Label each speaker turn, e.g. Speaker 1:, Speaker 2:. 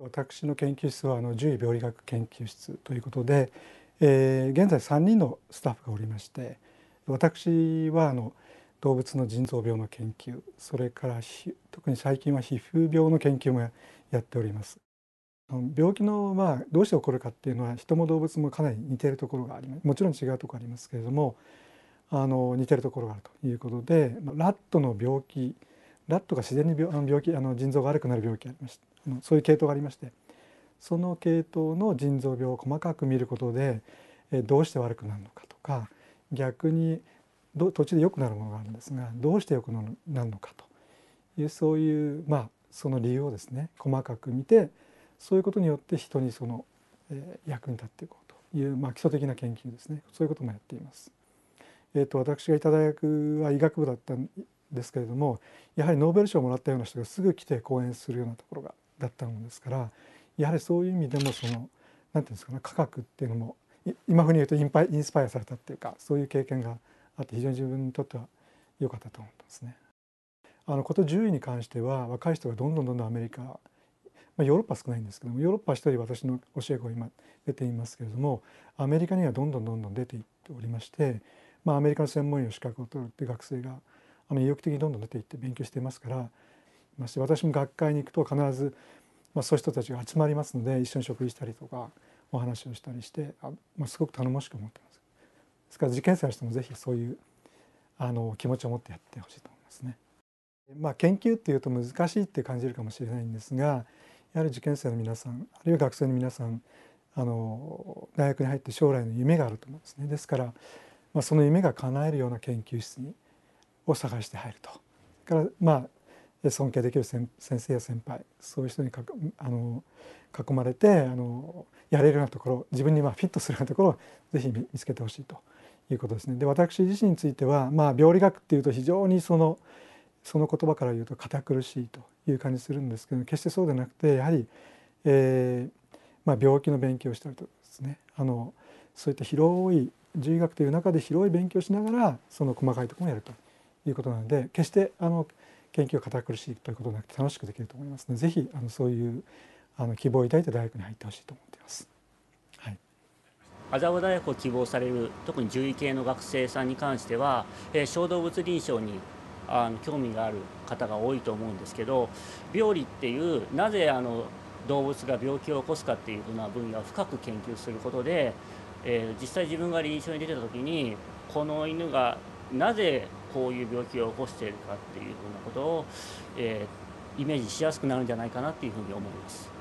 Speaker 1: 私の研究室はあの獣医病理学研究室ということで、えー、現在3人のスタッフがおりまして私はあの動物の腎臓病の研究それから特に最近は皮膚病の研究もやっております病気の、まあ、どうして起こるかっていうのは人も動物もかなり似てるところがありますもちろん違うところありますけれどもあの似てるところがあるということでラットの病気ラットが自然に病あの病気あの腎臓が悪くなる病気がありましたあのそういう系統がありましてその系統の腎臓病を細かく見ることで、えどうして悪くなるのかとか逆にど途中で良くなるものがあるんですがどうして良くなるのかというそういうまあその理由をですね細かく見てそういうことによって人にその、えー、役に立っていこうという、まあ、基礎的な研究ですねそういうこともやっています。えーと私がいた大学は医学部だったですけれどもやはりノーベル賞をもらったような人がすぐ来て講演するようなところがだったものですからやはりそういう意味でもその何て言うんですかね科学っていうのも今風に言うとインパイインスパイアされたっていうかそういう経験があって非常に自分にとっては良かったと思ってますね。あのこと10位に関しては若い人がどんどんどんどんアメリカ、まあ、ヨーロッパ少ないんですけどもヨーロッパ一人私の教え子が今出ていますけれどもアメリカにはどんどんどんどん出ていっておりまして、まあ、アメリカの専門医の資格を取るっていう学生があの意欲的にどんどん出ていって勉強していますからまし私も学会に行くと必ず、まあ、そういう人たちが集まりますので一緒に食事したりとかお話をしたりしてあ、まあ、すごく頼もしく思ってます。ですから受験生の人もぜひそういうあの気持ちを持ってやってほしいと思いますね。まあ、研究っていうと難しいって感じるかもしれないんですがやはり受験生の皆さんあるいは学生の皆さんあの大学に入って将来の夢があると思うんですね。ですから、まあ、その夢が叶えるような研究室にを探して入ると。からまあ尊敬できる先生や先輩そういう人にかあの囲まれてあのやれるようなところ自分にまあフィットするようなところをぜひ見つけてほしいということですね。で私自身については、まあ、病理学っていうと非常にそのその言葉から言うと堅苦しいという感じするんですけど決してそうでなくてやはり、えーまあ、病気の勉強をしたりとかですねあのそういった広い獣医学という中で広い勉強をしながらその細かいところもやると。いうことなので決してあの研究が堅苦しいということなくて楽しくできると思いますので是非あのそういうあの希望を抱いて大学に入ってほしいと思っています。はい、
Speaker 2: 麻布大学を希望される特に獣医系の学生さんに関しては、えー、小動物臨床にあの興味がある方が多いと思うんですけど病理っていうなぜあの動物が病気を起こすかっていうふうな分野を深く研究することで、えー、実際自分が臨床に出た時にこの犬がなぜこういう病気を起こしているかっていうふうなことを、えー、イメージしやすくなるんじゃないかなっていうふうに思います。